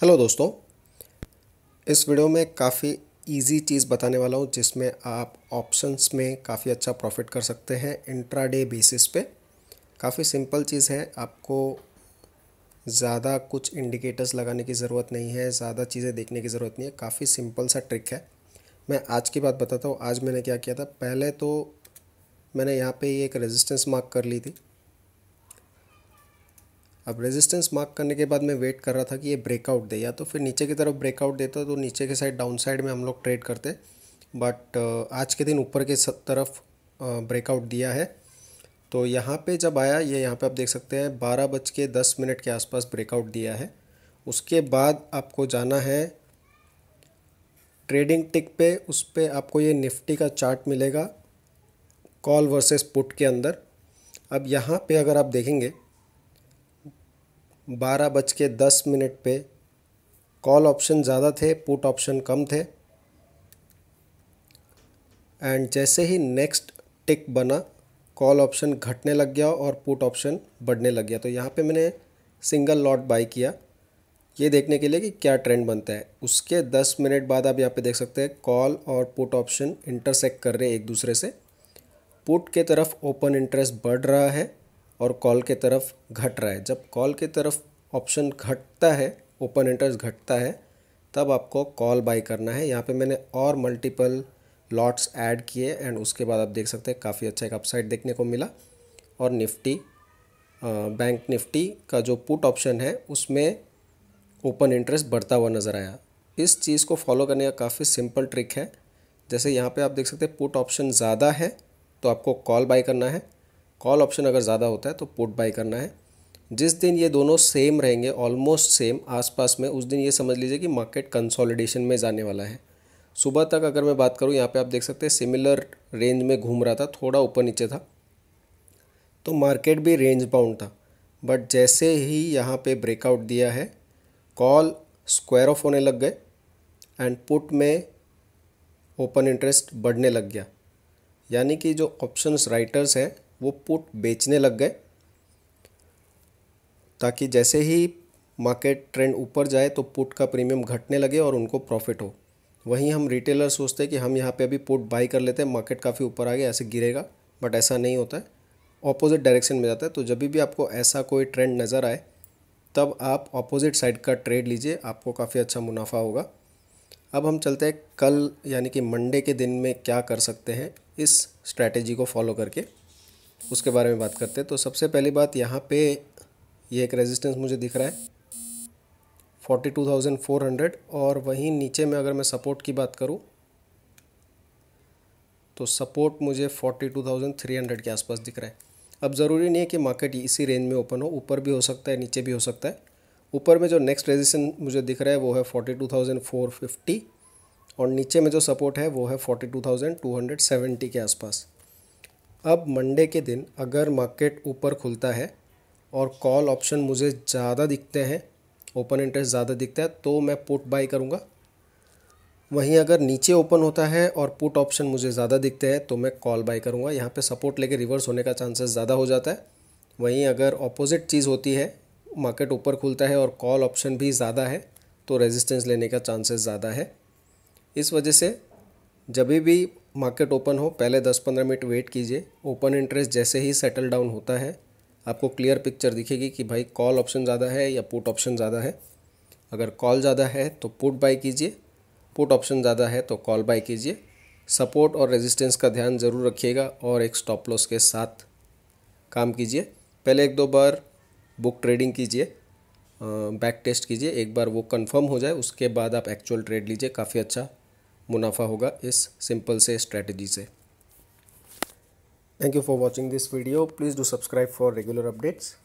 hello दोस्तों इस video में काफ़ी इजी चीज़ बताने वाला हूँ जिसमें आप ऑप्शंस में काफ़ी अच्छा प्रॉफिट कर सकते हैं इंट्राडे बेसिस पे काफ़ी सिंपल चीज़ है आपको ज़्यादा कुछ इंडिकेटर्स लगाने की ज़रूरत नहीं है ज़्यादा चीज़ें देखने की ज़रूरत नहीं है काफ़ी सिंपल सा ट्रिक है मैं आज की बात बताता हूँ आज मैंने क्या किया था पहले तो मैंने यहाँ पर एक रजिस्टेंस मार्क कर ली थी अब रेजिस्टेंस मार्क करने के बाद मैं वेट कर रहा था कि ये ब्रेकआउट दे या तो फिर नीचे की तरफ ब्रेकआउट देता तो नीचे के साइड डाउन साइड में हम लोग ट्रेड करते बट uh, आज के दिन ऊपर के तरफ ब्रेकआउट uh, दिया है तो यहाँ पे जब आया ये यहाँ पे आप देख सकते हैं बारह बज के दस मिनट के आसपास ब्रेकआउट दिया है उसके बाद आपको जाना है ट्रेडिंग टिक पे उस पर आपको ये निफ्टी का चार्ट मिलेगा कॉल वर्सेस पुट के अंदर अब यहाँ पे अगर आप देखेंगे बारह बज के दस मिनट पे कॉल ऑप्शन ज़्यादा थे पुट ऑप्शन कम थे एंड जैसे ही नेक्स्ट टिक बना कॉल ऑप्शन घटने लग गया और पुट ऑप्शन बढ़ने लग गया तो यहाँ पे मैंने सिंगल लॉट बाई किया ये देखने के लिए कि क्या ट्रेंड बनता है उसके दस मिनट बाद आप यहाँ पे देख सकते हैं कॉल और पुट ऑप्शन इंटरसेक्ट कर रहे हैं एक दूसरे से पुट के तरफ ओपन इंटरेस्ट बढ़ रहा है और कॉल के तरफ घट रहा है जब कॉल के तरफ ऑप्शन घटता है ओपन इंटरेस्ट घटता है तब आपको कॉल बाई करना है यहाँ पे मैंने और मल्टीपल लॉट्स ऐड किए एंड उसके बाद आप देख सकते हैं काफ़ी अच्छा एक अपसाइड देखने को मिला और निफ्टी बैंक निफ्टी का जो पुट ऑप्शन है उसमें ओपन इंटरेस्ट बढ़ता हुआ नज़र आया इस चीज़ को फॉलो करने का काफ़ी सिंपल ट्रिक है जैसे यहाँ पे आप देख सकते हैं पुट ऑप्शन ज़्यादा है तो आपको कॉल बाई करना है कॉल ऑप्शन अगर ज़्यादा होता है तो पुट बाई करना है जिस दिन ये दोनों सेम रहेंगे ऑलमोस्ट सेम आसपास में उस दिन ये समझ लीजिए कि मार्केट कंसोलिडेशन में जाने वाला है सुबह तक अगर मैं बात करूँ यहाँ पे आप देख सकते हैं सिमिलर रेंज में घूम रहा था थोड़ा ऊपर नीचे था तो मार्केट भी रेंज बाउंड था बट जैसे ही यहाँ पे ब्रेकआउट दिया है कॉल स्क्वायर ऑफ होने लग गए एंड पुट में ओपन इंटरेस्ट बढ़ने लग गया यानी कि जो ऑप्शंस राइटर्स हैं वो पुट बेचने लग गए ताकि जैसे ही मार्केट ट्रेंड ऊपर जाए तो पुट का प्रीमियम घटने लगे और उनको प्रॉफिट हो वहीं हम रिटेलर सोचते हैं कि हम यहाँ पे अभी पुट बाई कर लेते हैं मार्केट काफ़ी ऊपर आ गया ऐसे गिरेगा बट ऐसा नहीं होता है ऑपोजिट डायरेक्शन में जाता है तो जब भी आपको ऐसा कोई ट्रेंड नज़र आए तब आप ऑपोजिट साइड का ट्रेड लीजिए आपको काफ़ी अच्छा मुनाफा होगा अब हम चलते हैं कल यानी कि मंडे के दिन में क्या कर सकते हैं इस स्ट्रैटेजी को फॉलो करके उसके बारे में बात करते हैं तो सबसे पहली बात यहाँ पे ये एक रेजिस्टेंस मुझे दिख रहा है forty two thousand four hundred और वहीं नीचे में अगर मैं सपोर्ट की बात करूँ तो सपोर्ट मुझे forty two thousand three hundred के आसपास दिख रहा है अब ज़रूरी नहीं है कि मार्केट इसी रेंज में ओपन हो ऊपर भी हो सकता है नीचे भी हो सकता है ऊपर में जो नेक्स्ट रेजिस्टेंस मुझे दिख रहा है वो है forty two thousand four fifty और नीचे में जो सपोर्ट है वो है forty two two thousand hundred seventy के आसपास अब मंडे के दिन अगर मार्केट ऊपर खुलता है और कॉल ऑप्शन मुझे ज़्यादा दिखते हैं ओपन इंटरेस्ट ज़्यादा दिखता है तो मैं पुट बाई करूँगा वहीं अगर नीचे ओपन होता है और पुट ऑप्शन मुझे ज़्यादा दिखते हैं तो मैं कॉल बाई करूँगा यहाँ पे सपोर्ट लेके रिवर्स होने का चांसेस ज़्यादा हो जाता है वहीं अगर ऑपोजिट चीज़ होती है मार्केट ऊपर खुलता है और कॉल ऑप्शन भी ज़्यादा है तो रेजिस्टेंस लेने का चांसेस ज़्यादा है इस वजह से जब भी मार्केट ओपन हो पहले 10-15 मिनट वेट कीजिए ओपन इंटरेस्ट जैसे ही सेटल डाउन होता है आपको क्लियर पिक्चर दिखेगी कि भाई कॉल ऑप्शन ज़्यादा है या पुट ऑप्शन ज़्यादा है अगर कॉल ज़्यादा है तो पुट बाई कीजिए पुट ऑप्शन ज़्यादा है तो कॉल बाई कीजिए सपोर्ट और रेजिस्टेंस का ध्यान ज़रूर रखिएगा और एक स्टॉप लॉस के साथ काम कीजिए पहले एक दो बार बुक ट्रेडिंग कीजिए बैक टेस्ट कीजिए एक बार वो कंफर्म हो जाए उसके बाद आप एक्चुअल ट्रेड लीजिए काफ़ी अच्छा मुनाफा होगा इस सिंपल से स्ट्रैटेजी से thank you for watching this video please do subscribe for regular updates